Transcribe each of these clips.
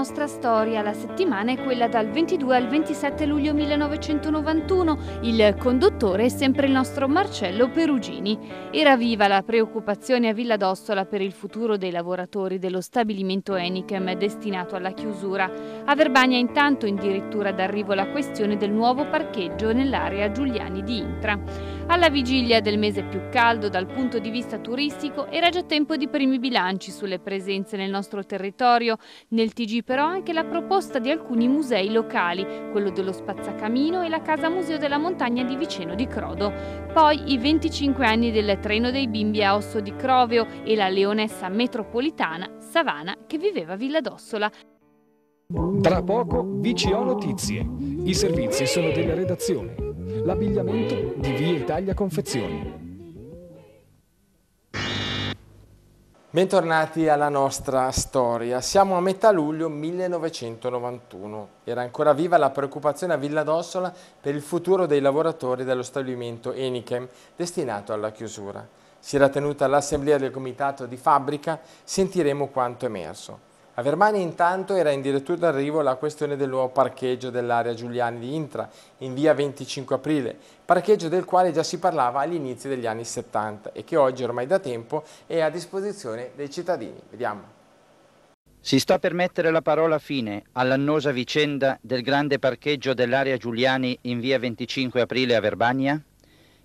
nostra storia. La settimana è quella dal 22 al 27 luglio 1991. Il conduttore è sempre il nostro Marcello Perugini. Era viva la preoccupazione a Villa d'Ossola per il futuro dei lavoratori dello stabilimento Enichem destinato alla chiusura. A Verbania intanto in dirittura d'arrivo la questione del nuovo parcheggio nell'area Giuliani di Intra. Alla vigilia del mese più caldo dal punto di vista turistico era già tempo di primi bilanci sulle presenze nel nostro territorio, nel TG però anche la proposta di alcuni musei locali, quello dello Spazzacamino e la Casa Museo della Montagna di Viceno di Crodo. Poi i 25 anni del treno dei bimbi a Osso di Croveo e la leonessa metropolitana Savana che viveva a Villa d'Ossola. Tra poco VCO Notizie. I servizi sono della redazione l'abbigliamento di Via Italia Confezioni. Bentornati alla nostra storia. Siamo a metà luglio 1991. Era ancora viva la preoccupazione a Villa d'Ossola per il futuro dei lavoratori dello stabilimento Enichem, destinato alla chiusura. Si era tenuta l'assemblea del comitato di fabbrica, sentiremo quanto emerso. A Vermani intanto era in direttura d'arrivo la questione del nuovo parcheggio dell'area Giuliani di Intra, in via 25 aprile, parcheggio del quale già si parlava all'inizio degli anni 70 e che oggi ormai da tempo è a disposizione dei cittadini. Vediamo. Si sta per mettere la parola fine all'annosa vicenda del grande parcheggio dell'area Giuliani in via 25 aprile a Verbania?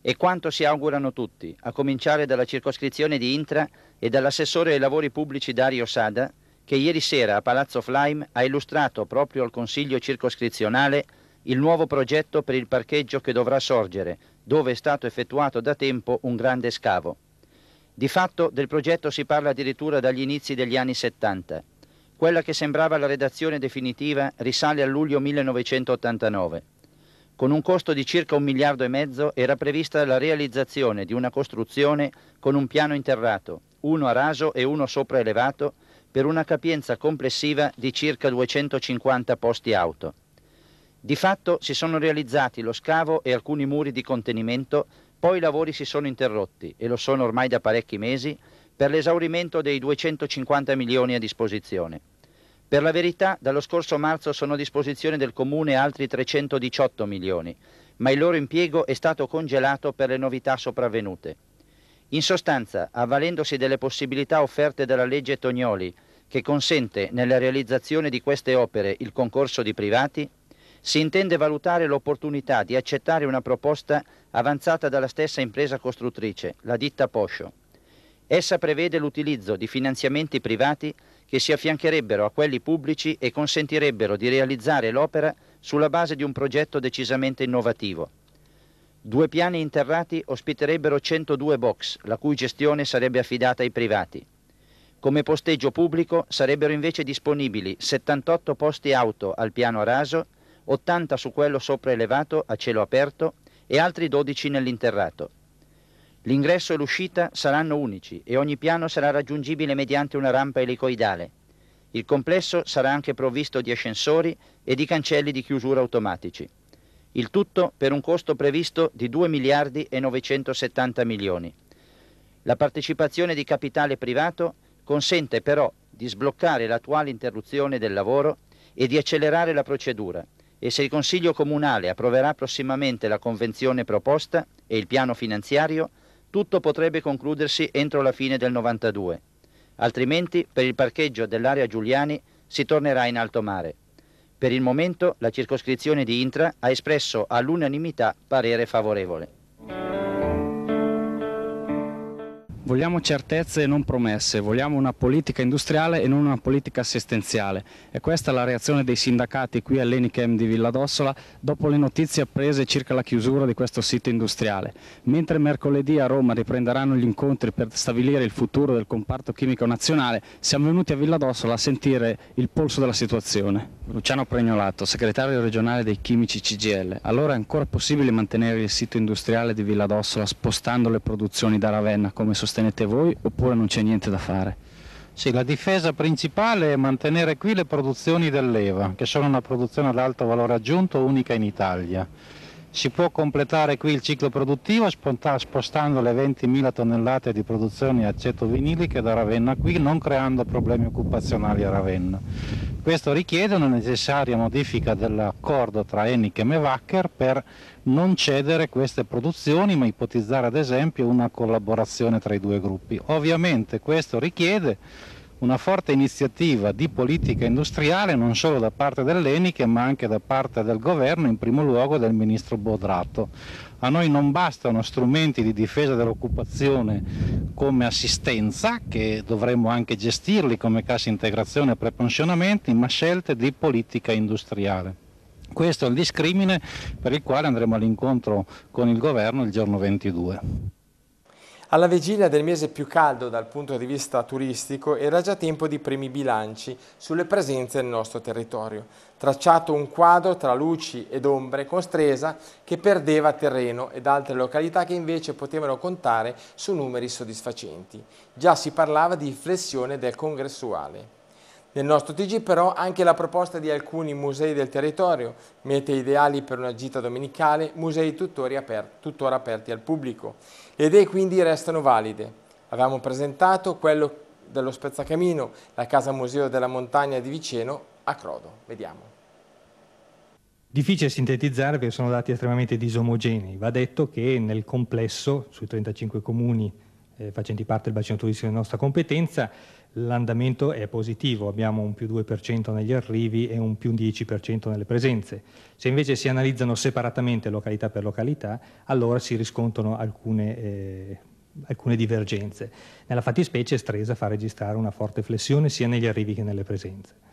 E quanto si augurano tutti, a cominciare dalla circoscrizione di Intra e dall'assessore ai lavori pubblici Dario Sada, che ieri sera a Palazzo Flaim ha illustrato proprio al Consiglio circoscrizionale il nuovo progetto per il parcheggio che dovrà sorgere, dove è stato effettuato da tempo un grande scavo. Di fatto del progetto si parla addirittura dagli inizi degli anni 70. Quella che sembrava la redazione definitiva risale a luglio 1989. Con un costo di circa un miliardo e mezzo era prevista la realizzazione di una costruzione con un piano interrato, uno a raso e uno sopraelevato, per una capienza complessiva di circa 250 posti auto. Di fatto si sono realizzati lo scavo e alcuni muri di contenimento, poi i lavori si sono interrotti e lo sono ormai da parecchi mesi per l'esaurimento dei 250 milioni a disposizione. Per la verità, dallo scorso marzo sono a disposizione del Comune altri 318 milioni, ma il loro impiego è stato congelato per le novità sopravvenute. In sostanza, avvalendosi delle possibilità offerte dalla legge Tognoli, che consente nella realizzazione di queste opere il concorso di privati, si intende valutare l'opportunità di accettare una proposta avanzata dalla stessa impresa costruttrice, la ditta Poscio. Essa prevede l'utilizzo di finanziamenti privati che si affiancherebbero a quelli pubblici e consentirebbero di realizzare l'opera sulla base di un progetto decisamente innovativo. Due piani interrati ospiterebbero 102 box, la cui gestione sarebbe affidata ai privati. Come posteggio pubblico sarebbero invece disponibili 78 posti auto al piano raso, 80 su quello sopraelevato a cielo aperto e altri 12 nell'interrato. L'ingresso e l'uscita saranno unici e ogni piano sarà raggiungibile mediante una rampa elicoidale. Il complesso sarà anche provvisto di ascensori e di cancelli di chiusura automatici il tutto per un costo previsto di 2 miliardi e 970 milioni. La partecipazione di capitale privato consente però di sbloccare l'attuale interruzione del lavoro e di accelerare la procedura e se il Consiglio Comunale approverà prossimamente la convenzione proposta e il piano finanziario, tutto potrebbe concludersi entro la fine del 92. Altrimenti, per il parcheggio dell'area Giuliani si tornerà in alto mare. Per il momento la circoscrizione di Intra ha espresso all'unanimità parere favorevole. Vogliamo certezze e non promesse, vogliamo una politica industriale e non una politica assistenziale. E questa è la reazione dei sindacati qui all'Enichem di Villa d'Ossola dopo le notizie apprese circa la chiusura di questo sito industriale. Mentre mercoledì a Roma riprenderanno gli incontri per stabilire il futuro del comparto chimico nazionale, siamo venuti a Villa d'Ossola a sentire il polso della situazione. Luciano Pregnolato, segretario regionale dei chimici CGL. Allora è ancora possibile mantenere il sito industriale di Villa d'Ossola spostando le produzioni da Ravenna come sostenuto? sostenete voi oppure non c'è niente da fare? Sì, la difesa principale è mantenere qui le produzioni dell'Eva, che sono una produzione ad alto valore aggiunto unica in Italia. Si può completare qui il ciclo produttivo spostando le 20.000 tonnellate di produzione di aceto-viniliche da Ravenna qui, non creando problemi occupazionali a Ravenna. Questo richiede una necessaria modifica dell'accordo tra Enic e Mevacker per non cedere queste produzioni ma ipotizzare ad esempio una collaborazione tra i due gruppi. Ovviamente questo richiede una forte iniziativa di politica industriale non solo da parte dell'Eniche ma anche da parte del governo, in primo luogo del ministro Bodrato. A noi non bastano strumenti di difesa dell'occupazione come assistenza, che dovremmo anche gestirli come cassa integrazione e prepensionamenti, ma scelte di politica industriale. Questo è il discrimine per il quale andremo all'incontro con il governo il giorno 22. Alla vigilia del mese più caldo dal punto di vista turistico era già tempo di primi bilanci sulle presenze nel nostro territorio, tracciato un quadro tra luci ed ombre con Stresa che perdeva terreno ed altre località che invece potevano contare su numeri soddisfacenti. Già si parlava di flessione del congressuale. Nel nostro TG però anche la proposta di alcuni musei del territorio, mete ideali per una gita domenicale, musei aperti, tuttora aperti al pubblico. Le idee quindi restano valide. Avevamo presentato quello dello Spezzacamino, la casa museo della montagna di Viceno a Crodo. Vediamo. Difficile sintetizzare perché sono dati estremamente disomogenei. Va detto che nel complesso, sui 35 comuni eh, facenti parte del bacino turistico di nostra competenza, l'andamento è positivo, abbiamo un più 2% negli arrivi e un più 10% nelle presenze. Se invece si analizzano separatamente località per località, allora si riscontrano alcune, eh, alcune divergenze. Nella fattispecie Stresa fa registrare una forte flessione sia negli arrivi che nelle presenze.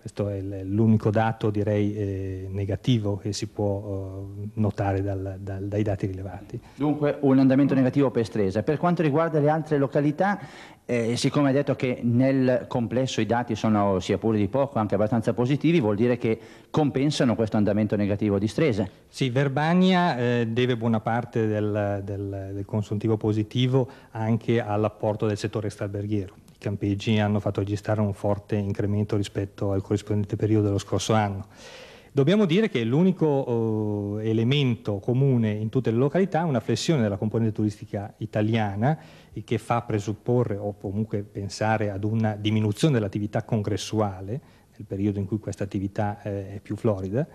Questo è l'unico dato, direi, eh, negativo che si può eh, notare dal, dal, dai dati rilevati. Dunque un andamento negativo per Stresa. Per quanto riguarda le altre località, eh, siccome ha detto che nel complesso i dati sono, sia pure di poco, anche abbastanza positivi, vuol dire che compensano questo andamento negativo di Stresa? Sì, Verbania eh, deve buona parte del, del, del consuntivo positivo anche all'apporto del settore stalberghiero campeggi hanno fatto registrare un forte incremento rispetto al corrispondente periodo dello scorso anno. Dobbiamo dire che l'unico eh, elemento comune in tutte le località è una flessione della componente turistica italiana che fa presupporre o comunque pensare ad una diminuzione dell'attività congressuale nel periodo in cui questa attività eh, è più florida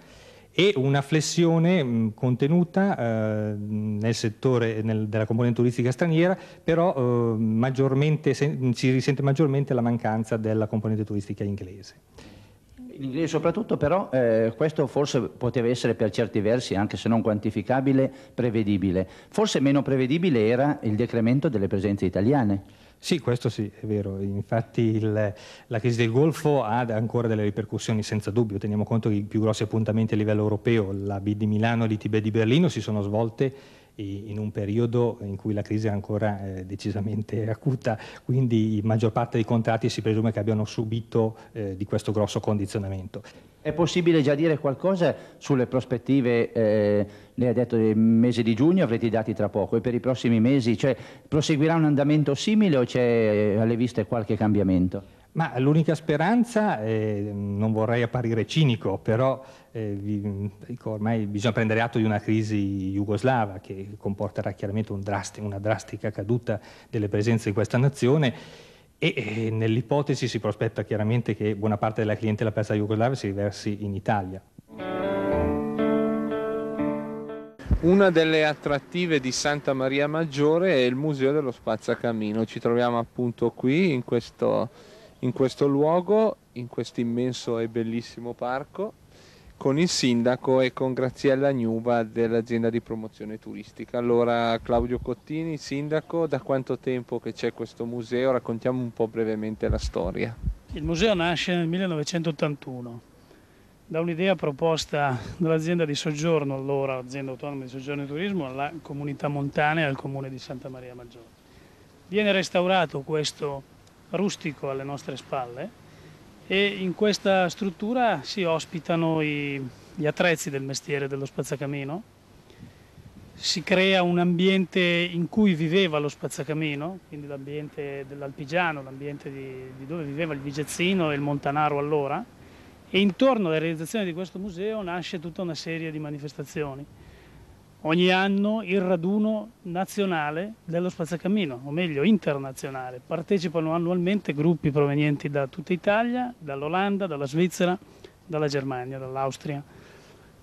e una flessione mh, mm, contenuta eh, nel settore nel, della componente turistica straniera, però eh, se, si risente maggiormente la mancanza della componente turistica inglese. In inglese soprattutto però eh, questo forse poteva essere per certi versi, anche se non quantificabile, prevedibile. Forse meno prevedibile era il decremento delle presenze italiane. Sì, questo sì, è vero. Infatti il, la crisi del Golfo ha ancora delle ripercussioni senza dubbio. Teniamo conto che i più grossi appuntamenti a livello europeo, la B di Milano e l'ITB di Berlino, si sono svolte in un periodo in cui la crisi è ancora eh, decisamente acuta, quindi la maggior parte dei contratti si presume che abbiano subito eh, di questo grosso condizionamento. È possibile già dire qualcosa sulle prospettive, eh, lei ha detto del mese di giugno avrete i dati tra poco, e per i prossimi mesi, cioè proseguirà un andamento simile o c'è eh, alle viste qualche cambiamento? Ma l'unica speranza, eh, non vorrei apparire cinico, però eh, vi, ormai bisogna prendere atto di una crisi jugoslava che comporterà chiaramente un drasti, una drastica caduta delle presenze di questa nazione e, e eh, nell'ipotesi si prospetta chiaramente che buona parte della clientela persa Jugoslavia si riversi in Italia. Una delle attrattive di Santa Maria Maggiore è il Museo dello Spazzacamino. Ci troviamo appunto qui in questo, in questo luogo, in questo immenso e bellissimo parco con il sindaco e con Graziella Gnuva dell'azienda di promozione turistica. Allora Claudio Cottini, sindaco, da quanto tempo che c'è questo museo? Raccontiamo un po' brevemente la storia. Il museo nasce nel 1981 da un'idea proposta dall'azienda di soggiorno, allora azienda autonoma di soggiorno e turismo, alla comunità montana e al comune di Santa Maria Maggiore. Viene restaurato questo rustico alle nostre spalle e in questa struttura si ospitano i, gli attrezzi del mestiere dello spazzacamino, si crea un ambiente in cui viveva lo spazzacamino, quindi l'ambiente dell'Alpigiano, l'ambiente di, di dove viveva il Vigezzino e il Montanaro allora, e intorno alla realizzazione di questo museo nasce tutta una serie di manifestazioni ogni anno il raduno nazionale dello spazzacamino, o meglio internazionale. Partecipano annualmente gruppi provenienti da tutta Italia, dall'Olanda, dalla Svizzera, dalla Germania, dall'Austria.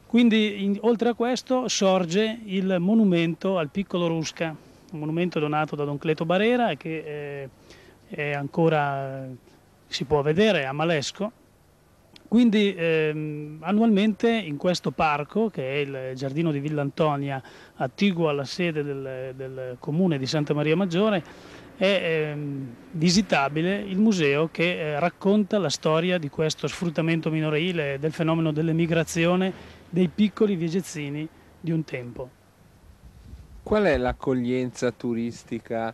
Quindi in, oltre a questo sorge il monumento al piccolo Rusca, un monumento donato da Don Cleto Barera che è, eh, è ancora si può vedere a Malesco quindi ehm, annualmente in questo parco, che è il giardino di Villa Antonia, attiguo alla sede del, del comune di Santa Maria Maggiore, è ehm, visitabile il museo che eh, racconta la storia di questo sfruttamento minorile, del fenomeno dell'emigrazione dei piccoli viegezzini di un tempo. Qual è l'accoglienza turistica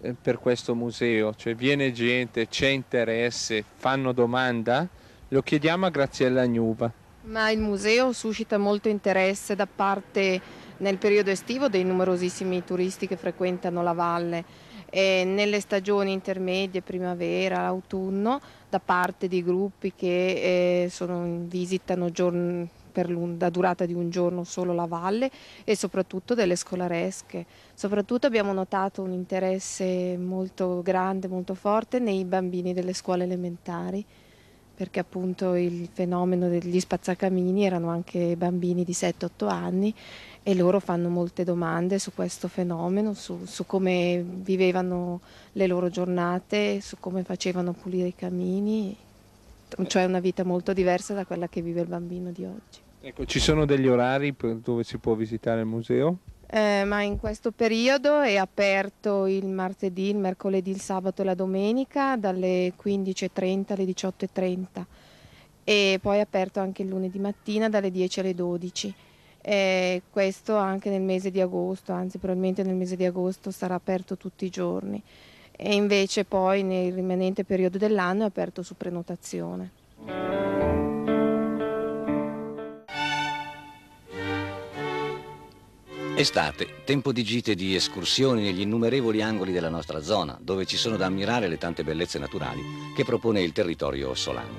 eh, per questo museo? Cioè viene gente, c'è interesse, fanno domanda? Lo chiediamo a Graziella Gnuva. Ma il museo suscita molto interesse da parte nel periodo estivo dei numerosissimi turisti che frequentano la valle e nelle stagioni intermedie, primavera, autunno, da parte di gruppi che eh, sono, visitano giorni, per la durata di un giorno solo la valle e soprattutto delle scolaresche. Soprattutto abbiamo notato un interesse molto grande, molto forte nei bambini delle scuole elementari perché appunto il fenomeno degli spazzacamini erano anche bambini di 7-8 anni e loro fanno molte domande su questo fenomeno, su, su, come vivevano le loro giornate, su come facevano pulire i camini, cioè una vita molto diversa da quella che vive il bambino di oggi. Ecco, ci sono degli orari dove si può visitare il museo? eh, ma in questo periodo è aperto il martedì, il mercoledì, il sabato e la domenica dalle 15.30 alle 18.30 e poi è aperto anche il lunedì mattina dalle 10 alle 12. E questo anche nel mese di agosto, anzi probabilmente nel mese di agosto sarà aperto tutti i giorni e invece poi nel rimanente periodo dell'anno è aperto su prenotazione. Estate, tempo di gite e di escursioni negli innumerevoli angoli della nostra zona, dove ci sono da ammirare le tante bellezze naturali che propone il territorio solano.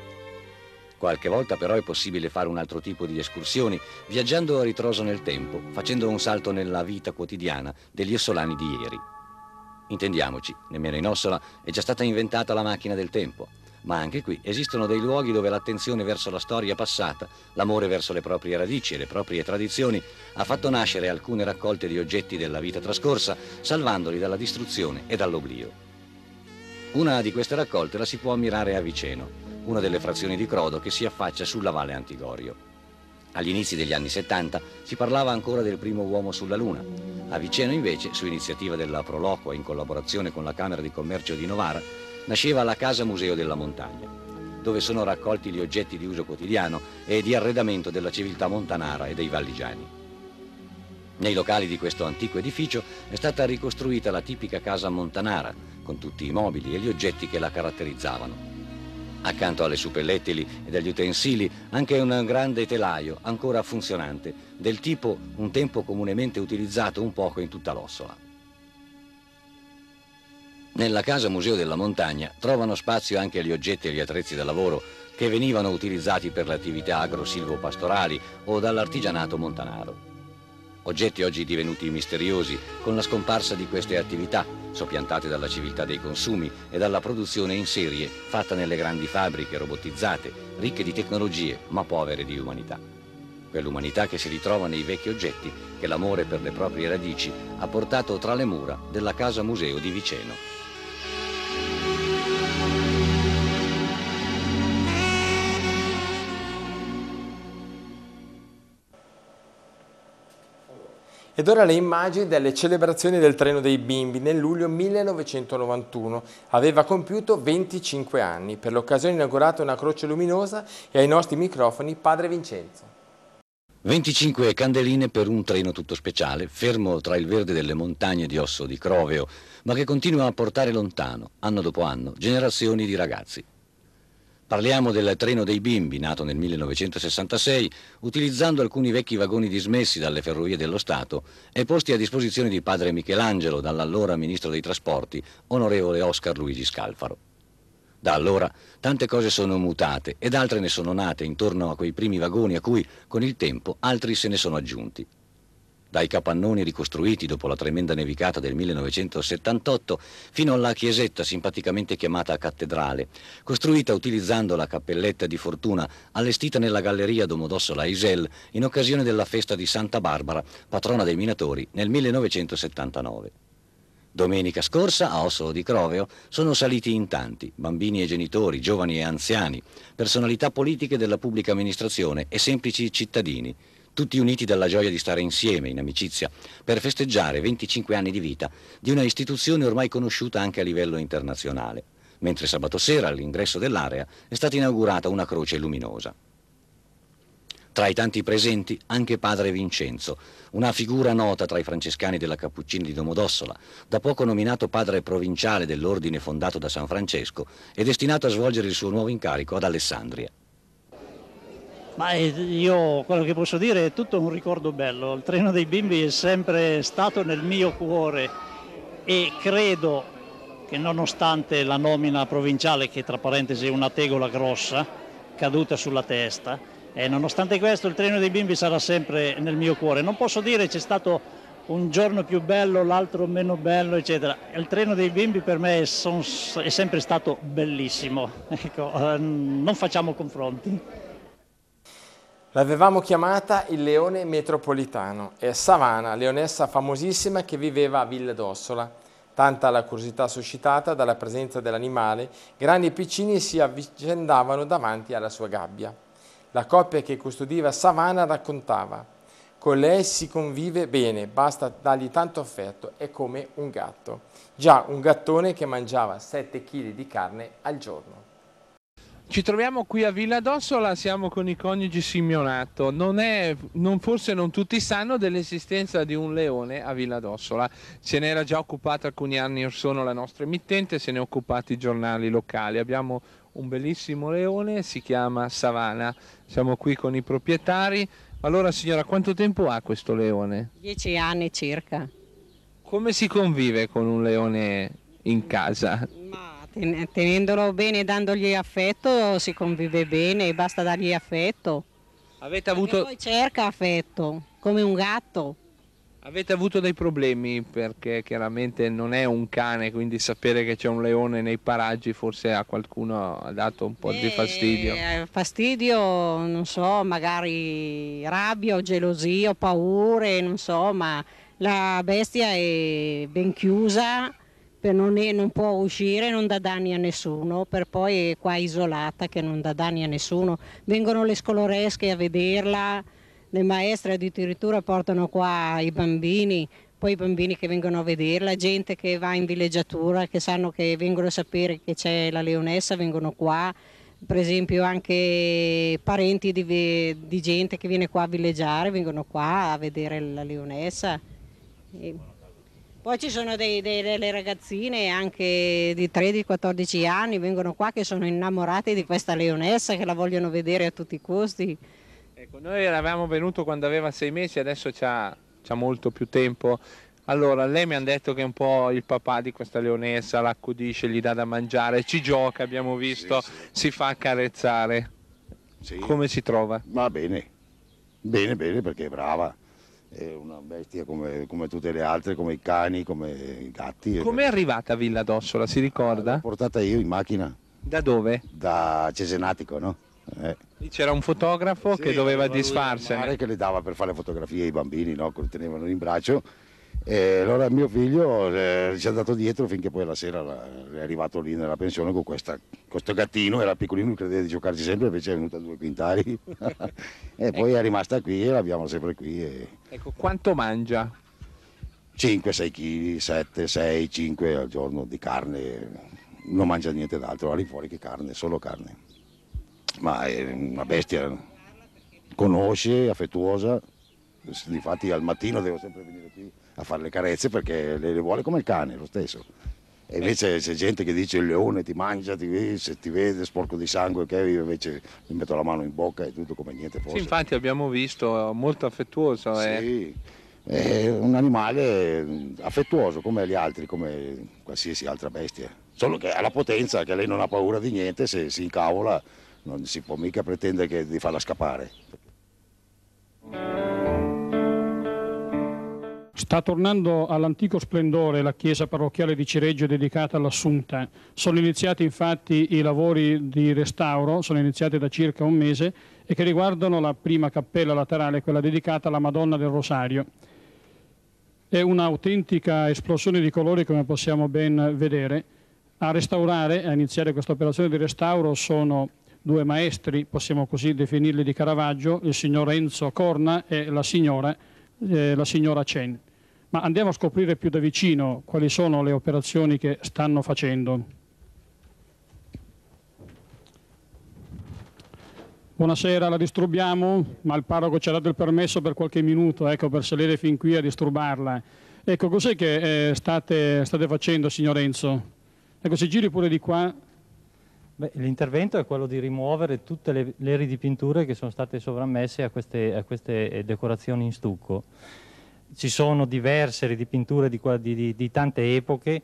Qualche volta però è possibile fare un altro tipo di escursioni, viaggiando a ritroso nel tempo, facendo un salto nella vita quotidiana degli ossolani di ieri. Intendiamoci, nemmeno in Ossola è già stata inventata la macchina del tempo. Ma anche qui esistono dei luoghi dove l'attenzione verso la storia passata, l'amore verso le proprie radici e le proprie tradizioni ha fatto nascere alcune raccolte di oggetti della vita trascorsa, salvandoli dalla distruzione e dall'oblio. Una di queste raccolte la si può ammirare a Viceno, una delle frazioni di Crodo che si affaccia sulla valle Antigorio. Agli inizi degli anni 70 si parlava ancora del primo uomo sulla Luna. A Viceno invece, su iniziativa della Proloqua in collaborazione con la Camera di Commercio di Novara, nasceva la Casa Museo della Montagna, dove sono raccolti gli oggetti di uso quotidiano e di arredamento della civiltà montanara e dei valligiani. Nei locali di questo antico edificio è stata ricostruita la tipica casa montanara, con tutti i mobili e gli oggetti che la caratterizzavano. Accanto alle suppellettili e agli utensili anche un grande telaio ancora funzionante, del tipo un tempo comunemente utilizzato un poco in tutta l'ossola. Nella casa museo della montagna trovano spazio anche gli oggetti e gli attrezzi da lavoro che venivano utilizzati per le attività agro pastorali o dall'artigianato montanaro. Oggetti oggi divenuti misteriosi con la scomparsa di queste attività, soppiantate dalla civiltà dei consumi e dalla produzione in serie fatta nelle grandi fabbriche robotizzate, ricche di tecnologie ma povere di umanità. Quell'umanità che si ritrova nei vecchi oggetti che l'amore per le proprie radici ha portato tra le mura della casa museo di Viceno. Ed ora le immagini delle celebrazioni del treno dei bimbi nel luglio 1991. Aveva compiuto 25 anni, per l'occasione inaugurata una croce luminosa e ai nostri microfoni padre Vincenzo. 25 candeline per un treno tutto speciale, fermo tra il verde delle montagne di Osso di Croveo, ma che continua a portare lontano, anno dopo anno, generazioni di ragazzi. Parliamo del treno dei bimbi, nato nel 1966, utilizzando alcuni vecchi vagoni dismessi dalle ferrovie dello Stato e posti a disposizione di padre Michelangelo dall'allora ministro dei trasporti, onorevole Oscar Luigi Scalfaro. Da allora tante cose sono mutate ed altre ne sono nate intorno a quei primi vagoni a cui, con il tempo, altri se ne sono aggiunti dai capannoni ricostruiti dopo la tremenda nevicata del 1978 fino alla chiesetta simpaticamente chiamata cattedrale, costruita utilizzando la cappelletta di fortuna allestita nella galleria Domodossola Isel in occasione della festa di Santa Barbara, patrona dei minatori, nel 1979. Domenica scorsa a Oslo di Croveo sono saliti in tanti, bambini e genitori, giovani e anziani, personalità politiche della pubblica amministrazione e semplici cittadini, tutti uniti dalla gioia di stare insieme in amicizia per festeggiare 25 anni di vita di una istituzione ormai conosciuta anche a livello internazionale, mentre sabato sera all'ingresso dell'area è stata inaugurata una croce luminosa. Tra i tanti presenti anche padre Vincenzo, una figura nota tra i francescani della Cappuccina di Domodossola, da poco nominato padre provinciale dell'ordine fondato da San Francesco e destinato a svolgere il suo nuovo incarico ad Alessandria. Ma eh, io quello che posso dire è tutto un ricordo bello. Il treno dei bimbi è sempre stato nel mio cuore e credo che nonostante la nomina provinciale, che tra parentesi è una tegola grossa, caduta sulla testa, e eh, nonostante questo il treno dei bimbi sarà sempre nel mio cuore. Non posso dire c'è stato un giorno più bello, l'altro meno bello, eccetera. Il treno dei bimbi per me è, son, è sempre stato bellissimo. Ecco, eh, non facciamo confronti. L'avevamo chiamata il leone metropolitano, è Savana, leonessa famosissima che viveva a Ville d'Ossola. Tanta la curiosità suscitata dalla presenza dell'animale, grandi e piccini si avvicendavano davanti alla sua gabbia. La coppia che custodiva Savana raccontava con lei si convive bene, basta dargli tanto affetto, è come un gatto. Già un gattone che mangiava 7 kg di carne al giorno. Ci troviamo qui a Villa d'Ossola, siamo con i coniugi Simionato. Non è, non, forse non tutti sanno dell'esistenza di un leone a Villa d'Ossola. Se n'era già occupata alcuni anni or sono la nostra emittente, se ne è occupati i giornali locali. Abbiamo un bellissimo leone, si chiama Savana. Siamo qui con i proprietari. Allora signora, quanto tempo ha questo leone? Dieci anni circa. Come si convive con un leone in casa? Ma Ten- tenendolo bene e dandogli affetto si convive bene, basta dargli affetto. Avete avuto... poi cerca affetto, come un gatto. Avete avuto dei problemi perché chiaramente non è un cane, quindi sapere che c'è un leone nei paraggi forse a qualcuno ha dato un po' eh, di fastidio. Fastidio, non so, magari rabbia o gelosia o paure, non so, ma la bestia è ben chiusa non, è, non, può uscire, non dà danni a nessuno, per poi è qua isolata che non dà danni a nessuno. Vengono le scoloresche a vederla, le maestre addirittura portano qua i bambini, poi i bambini che vengono a vederla, gente che va in villeggiatura, che sanno che vengono a sapere che c'è la leonessa, vengono qua per esempio anche parenti di, di, gente che viene qua a villeggiare, vengono qua a vedere la leonessa. E... Poi ci sono dei, dei, delle ragazzine anche di 13-14 anni, vengono qua che sono innamorate di questa leonessa che la vogliono vedere a tutti i costi. Ecco, noi eravamo venuti quando aveva sei mesi, adesso ha molto più tempo. Allora, lei mi ha detto che è un po' il papà di questa leonessa, l'accudisce, gli dà da mangiare, ci gioca, abbiamo visto, sì, sì. si fa accarezzare. Sì. Come si trova? Va bene, bene, bene perché è brava è una bestia come, come, tutte le altre, come i cani, come i gatti. Com'è arrivata a Villa d'Ossola, si ricorda? L'ho portata io in macchina. Da dove? Da Cesenatico, no? Eh. Lì c'era un fotografo sì, che doveva disfarsene. Che le dava per fare fotografie ai bambini, no? che lo tenevano in braccio e allora mio figlio eh, ci è andato dietro finché poi la sera è arrivato lì nella pensione con questa, questo gattino, era piccolino, credeva di giocarci sempre, invece è venuto a due quintali e ecco. poi è rimasta qui e l'abbiamo sempre qui. E... Ecco, quanto mangia? 5, 6 kg, 7, 6, 5 al giorno di carne, non mangia niente d'altro, là lì fuori che carne, solo carne. Ma è una bestia, conosce, affettuosa, infatti al mattino devo sempre venire qui a fare le carezze perché le, le vuole come il cane, lo stesso. E invece eh. c'è gente che dice il leone ti mangia, ti, se ti vede sporco di sangue, che io invece gli metto la mano in bocca e tutto come niente fosse. Sì, infatti abbiamo visto, eh, molto affettuoso. Eh. Sì, è un animale mm, affettuoso come gli altri, come qualsiasi altra bestia. Solo che ha la potenza, che lei non ha paura di niente, se si incavola non si può mica pretendere che, di farla scappare. Sta tornando all'antico splendore la chiesa parrocchiale di Cireggio dedicata all'Assunta. Sono iniziati infatti i lavori di restauro, sono iniziati da circa un mese e che riguardano la prima cappella laterale, quella dedicata alla Madonna del Rosario. È un'autentica esplosione di colori come possiamo ben vedere. A restaurare, a iniziare questa operazione di restauro sono due maestri, possiamo così definirli di Caravaggio, il signor Enzo Corna e la signora eh, la signora Chen ma andiamo a scoprire più da vicino quali sono le operazioni che stanno facendo. Buonasera, la disturbiamo, ma il parroco ci ha dato il permesso per qualche minuto, ecco, per salire fin qui a disturbarla. Ecco, cos'è che eh, state, state, facendo, signor Enzo? Ecco, se giri pure di qua. L'intervento è quello di rimuovere tutte le, le ridipinture che sono state sovrammesse a queste, a queste eh, decorazioni in stucco ci sono diverse ridipinture di, di, di, di tante epoche,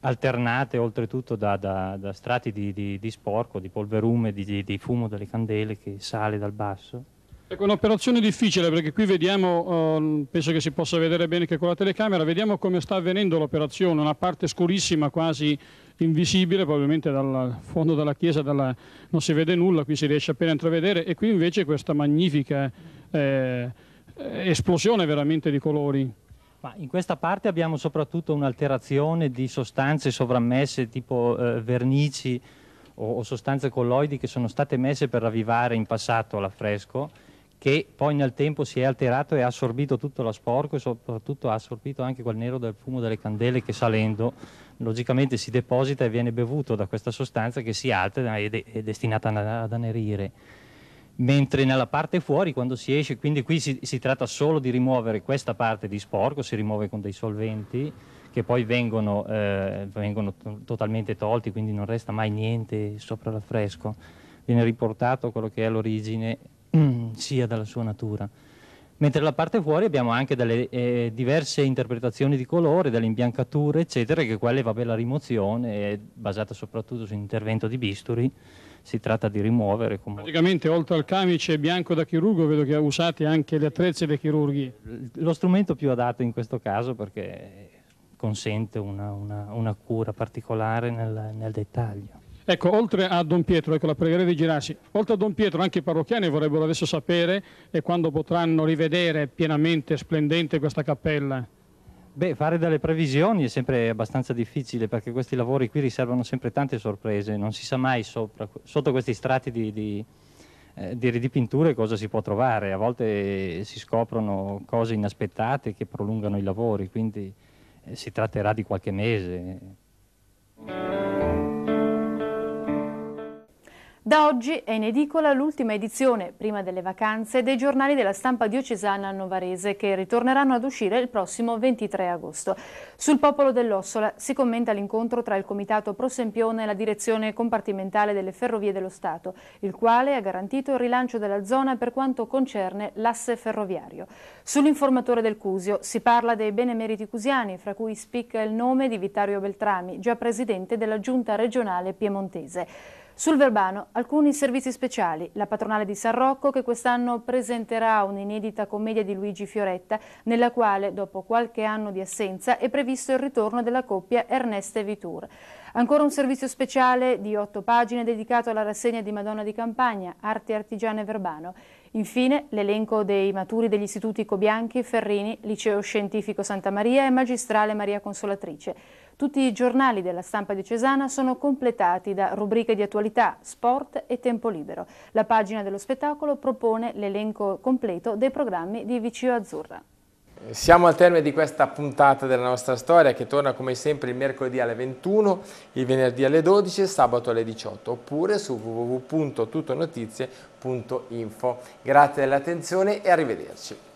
alternate oltretutto da, da, da strati di, sporco, di polverume, di fumo delle candele che sale dal basso. Ecco, un'operazione difficile perché qui vediamo, ehm, penso che si possa vedere bene anche con la telecamera, vediamo come sta avvenendo l'operazione, una parte scurissima quasi invisibile, probabilmente dal fondo della chiesa dalla... non si vede nulla, qui si riesce appena a intravedere e qui invece questa magnifica... Eh, eh, esplosione veramente di colori. Ma in questa parte abbiamo soprattutto un'alterazione di sostanze sovrammesse tipo eh, vernici o, o, sostanze colloidi che sono state messe per ravvivare in passato l'affresco che poi nel tempo si è alterato e ha assorbito tutto lo sporco e soprattutto ha assorbito anche quel nero del fumo delle candele che salendo logicamente si deposita e viene bevuto da questa sostanza che si altera ed è, è destinata ad anerire mentre nella parte fuori quando si esce, quindi qui si, si, tratta solo di rimuovere questa parte di sporco, si rimuove con dei solventi che poi vengono, eh, vengono totalmente tolti, quindi non resta mai niente sopra l'affresco, viene riportato quello che è l'origine sia dalla sua natura. Mentre la parte fuori abbiamo anche delle eh, diverse interpretazioni di colore, delle imbiancature, eccetera, che quelle, vabbè, la rimozione è basata soprattutto su intervento di bisturi, si tratta di rimuovere. Comunque. Praticamente oltre al camice bianco da chirurgo vedo che usate anche le attrezze dei chirurghi. Lo strumento più adatto in questo caso perché consente una, una, una cura particolare nel, nel dettaglio. Ecco, oltre a Don Pietro, ecco, la pregherei di girarsi, oltre a Don Pietro anche i parrocchiani vorrebbero adesso sapere e quando potranno rivedere pienamente splendente questa cappella. Beh, fare delle previsioni è sempre abbastanza difficile perché questi lavori qui riservano sempre tante sorprese, non si sa mai sopra, sotto questi strati di, di, eh, di ridipinture cosa si può trovare, a volte eh, si scoprono cose inaspettate che prolungano i lavori, quindi eh, si tratterà di qualche mese. Da oggi è in edicola l'ultima edizione, prima delle vacanze, dei giornali della stampa diocesana novarese che ritorneranno ad uscire il prossimo 23 agosto. Sul popolo dell'Ossola si commenta l'incontro tra il Comitato Pro Sempione e la direzione compartimentale delle Ferrovie dello Stato, il quale ha garantito il rilancio della zona per quanto concerne l'asse ferroviario. Sull'informatore del Cusio si parla dei benemeriti cusiani, fra cui spicca il nome di Vittorio Beltrami, già presidente della giunta regionale piemontese. Sul Verbano, alcuni servizi speciali. La patronale di San Rocco che quest'anno presenterà un'inedita commedia di Luigi Fioretta, nella quale, dopo qualche anno di assenza, è previsto il ritorno della coppia e Vitur. Ancora un servizio speciale di otto pagine dedicato alla rassegna di Madonna di Campagna, Arte Artigiane Verbano. Infine, l'elenco dei maturi degli istituti Cobianchi, Ferrini, Liceo Scientifico Santa Maria e Magistrale Maria Consolatrice. Tutti i giornali della stampa di Cesana sono completati da rubriche di attualità, sport e tempo libero. La pagina dello spettacolo propone l'elenco completo dei programmi di Vicio Azzurra. Siamo al termine di questa puntata della nostra storia che torna come sempre il mercoledì alle 21, il venerdì alle 12 e sabato alle 18 oppure su www.tutonotizie.info. Grazie dell'attenzione e arrivederci.